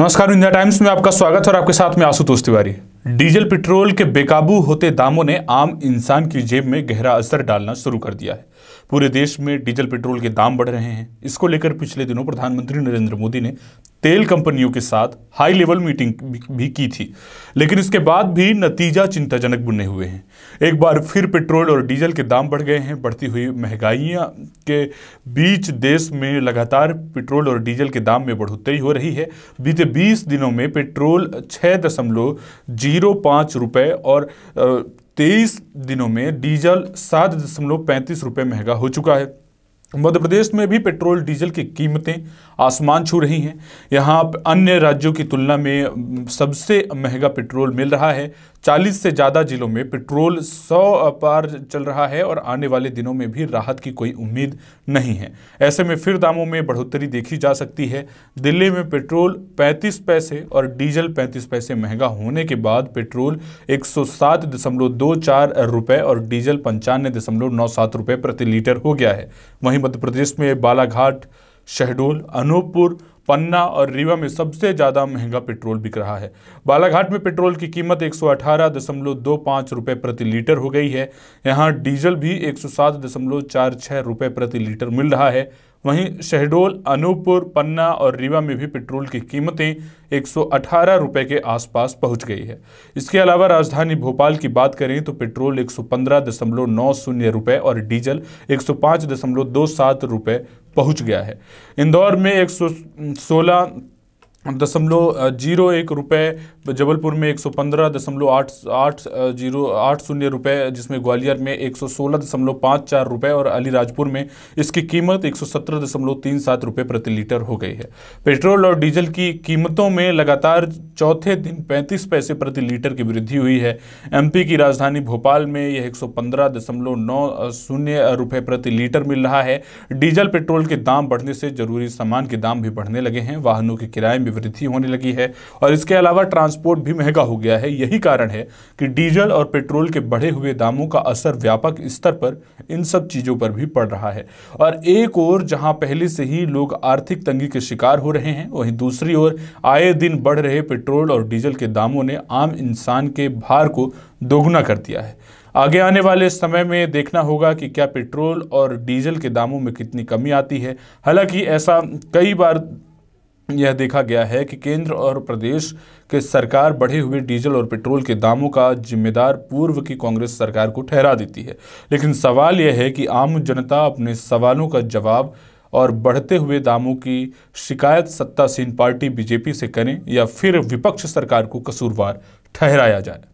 नमस्कार India times में आपका स्वागत है और आपके साथ में आशुतोष तिवारी डीजल पेट्रोल के बेकाबू होते दामों ने आम इंसान की जेब में गहरा असर डालना शुरू कर दिया है पूरे देश में डीजल पेट्रोल के दाम बढ़ रहे हैं इसको लेकर पिछले दिनों प्रधानमंत्री नरेंद्र मोदी ने तेल कंपनियों के साथ हाई लेवल मीटिंग भी की थी लेकिन इसके बाद भी नतीजा चिंताजनक बुने हुए हैं एक बार फिर पेट्रोल और डीजल के दाम बढ़ गए हैं बढ़ती हुई महंगाइयाँ के बीच देश में लगातार पेट्रोल और डीजल के दाम में बढ़ोतरी हो रही है बीते 20 दिनों में पेट्रोल छः दशमलव जीरो पाँच रुपये और तेईस दिनों में डीजल सात दशमलव पैंतीस रुपये महंगा हो चुका है मध्य प्रदेश में भी पेट्रोल डीजल की कीमतें आसमान छू रही हैं यहाँ अन्य राज्यों की तुलना में सबसे महंगा पेट्रोल मिल रहा है 40 से ज़्यादा जिलों में पेट्रोल 100 पार चल रहा है और आने वाले दिनों में भी राहत की कोई उम्मीद नहीं है ऐसे में फिर दामों में बढ़ोतरी देखी जा सकती है दिल्ली में पेट्रोल 35 पैसे और डीजल 35 पैसे महंगा होने के बाद पेट्रोल 107.24 रुपए और डीजल पंचानवे रुपए प्रति लीटर हो गया है वहीं मध्य प्रदेश में बालाघाट शहडोल अनूपपुर पन्ना और रीवा में सबसे ज़्यादा महंगा पेट्रोल बिक रहा है बालाघाट में पेट्रोल की कीमत एक सौ प्रति लीटर हो गई है यहाँ डीजल भी एक सौ प्रति लीटर मिल रहा है वहीं शहडोल अनूपपुर पन्ना और रीवा में भी पेट्रोल की कीमतें एक सौ के आसपास पहुंच गई है इसके अलावा राजधानी भोपाल की बात करें तो पेट्रोल एक सौ और डीजल एक सौ पहुंच गया है इंदौर में एक सौ सोलह दशमलव जीरो एक रुपये जबलपुर में एक सौ पंद्रह दशमलव आठ आठ जीरो आठ शून्य रुपये जिसमें ग्वालियर में एक सौ सोलह दशमलव पाँच चार रुपये और अलीराजपुर में इसकी कीमत एक सौ सत्रह दशमलव तीन सात रुपये प्रति लीटर हो गई है पेट्रोल और डीजल की कीमतों में लगातार चौथे दिन पैंतीस पैसे प्रति लीटर की वृद्धि हुई है एम की राजधानी भोपाल में यह एक सौ पंद्रह दशमलव नौ शून्य रुपये प्रति लीटर मिल रहा है डीजल पेट्रोल के दाम बढ़ने से जरूरी सामान के दाम भी बढ़ने लगे हैं वाहनों के किराए में में वृद्धि होने लगी है और इसके अलावा ट्रांसपोर्ट भी महंगा हो गया है यही कारण है कि डीजल और पेट्रोल के बढ़े हुए दामों का असर व्यापक स्तर पर इन सब चीज़ों पर भी पड़ रहा है और एक ओर जहां पहले से ही लोग आर्थिक तंगी के शिकार हो रहे हैं वहीं दूसरी ओर आए दिन बढ़ रहे पेट्रोल और डीजल के दामों ने आम इंसान के भार को दोगुना कर दिया है आगे आने वाले समय में देखना होगा कि क्या पेट्रोल और डीजल के दामों में कितनी कमी आती है हालांकि ऐसा कई बार यह देखा गया है कि केंद्र और प्रदेश के सरकार बढ़े हुए डीजल और पेट्रोल के दामों का जिम्मेदार पूर्व की कांग्रेस सरकार को ठहरा देती है लेकिन सवाल यह है कि आम जनता अपने सवालों का जवाब और बढ़ते हुए दामों की शिकायत सत्तासीन पार्टी बीजेपी से करें या फिर विपक्ष सरकार को कसूरवार ठहराया जाए